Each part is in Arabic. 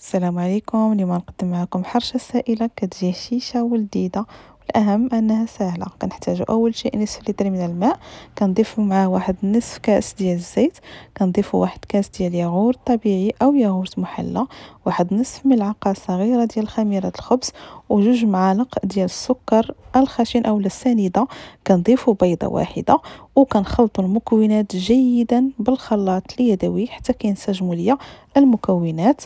السلام عليكم اليوم نقدم معكم حرشة سائلة كتجي شيشة ولديدة الأهم أنها سهلة كنحتاجو أول شيء نصف لتر من الماء كنضيفو معاه واحد نصف كأس ديال الزيت كنضيفو واحد كأس ديال ياغورت طبيعي أو ياغورت محلى واحد نصف ملعقة صغيرة ديال خميرة الخبز وجوج معالق ديال السكر الخشن أو السنيدة كنضيفو بيضة واحدة وكنخلطو المكونات جيدا بالخلاط اليدوي حتى كينسجموا ليا المكونات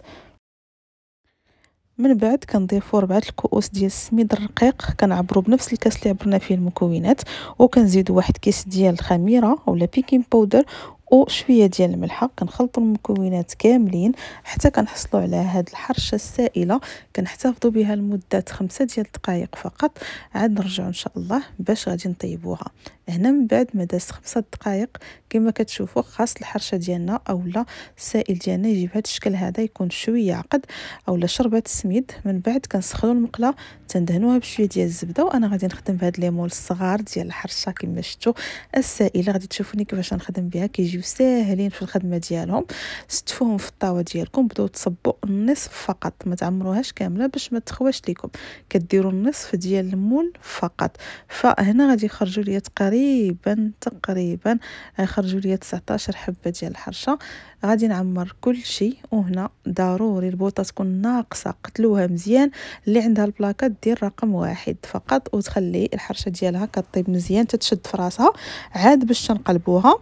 من بعد كنضيفو ربعة الكؤوس ديال السميد الرقيق كنعبرو بنفس الكاس اللي عبرنا فيه المكونات وكنزيدو واحد كيس ديال الخميره اولا بيكين باودر وشويه ديال الملح كنخلطوا المكونات كاملين حتى كنحصلوا على هاد الحرشه السائله كنحتفظوا بها لمده خمسة ديال الدقائق فقط عاد نرجعوا ان شاء الله باش غادي نطيبوها هنا من بعد ما داز خمسة دقائق كما كتشوفوا خاص الحرشه ديالنا اولا السائل ديالنا يجي بهذا الشكل هذا يكون شويه عقد اولا شربات السميد من بعد كنسخنوا المقله تندهنوها بشويه ديال الزبده وانا غادي نخدم بهاد ليمول الصغار ديال الحرشه كما شفتوا السائله غادي تشوفوني كيفاش غنخدم بها كيجي يجيو ساهلين في الخدمه ديالهم ستفوهم في الطاوه ديالكم بداو تصبوا النصف فقط ما تعمروهاش كامله باش ما تخواش ليكم كديروا النصف ديال المول فقط فهنا غادي يخرجوا لي تقريبا تقريبا يخرجوا لي 19 حبه ديال الحرشه غادي نعمر كل شيء وهنا ضروري البوطه تكون ناقصه قتلوها مزيان اللي عندها البلاكات دير رقم واحد فقط وتخلي الحرشه ديالها كطيب مزيان تتشد في راسها عاد باش تنقلبوها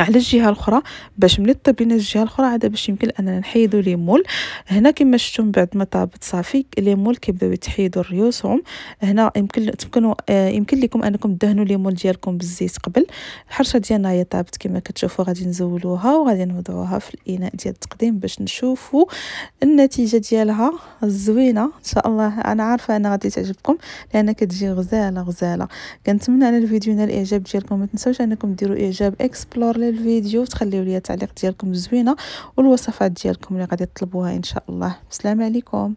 على الجهه الاخرى باش ملي طبينا الجهه الاخرى عاد باش يمكن اننا نحيدو لي مول هنا كما شفتوا من بعد ما طابت صافي لي مول كيبداو يتحيدوا ريوسهم هنا يمكن تمكنوا آه يمكن لكم انكم تدهنوا لي مول ديالكم بالزيت قبل الحرشه ديالنا هي طابت كما كتشوفوا غادي نزولوها وغادي نوضعوها في الاناء ديال التقديم باش نشوفوا النتيجه ديالها الزوينه ان شاء الله انا عارفه انها غادي تعجبكم لان كتجي غزاله غزاله كنتمنى على الفيديو ينال الاعجاب ديالكم ما تنساوش انكم ديروا اعجاب اكسبلور الفيديو وتخليو لي تعليق ديالكم زوينه والوصفات ديالكم اللي غادي تطلبوها ان شاء الله السلام عليكم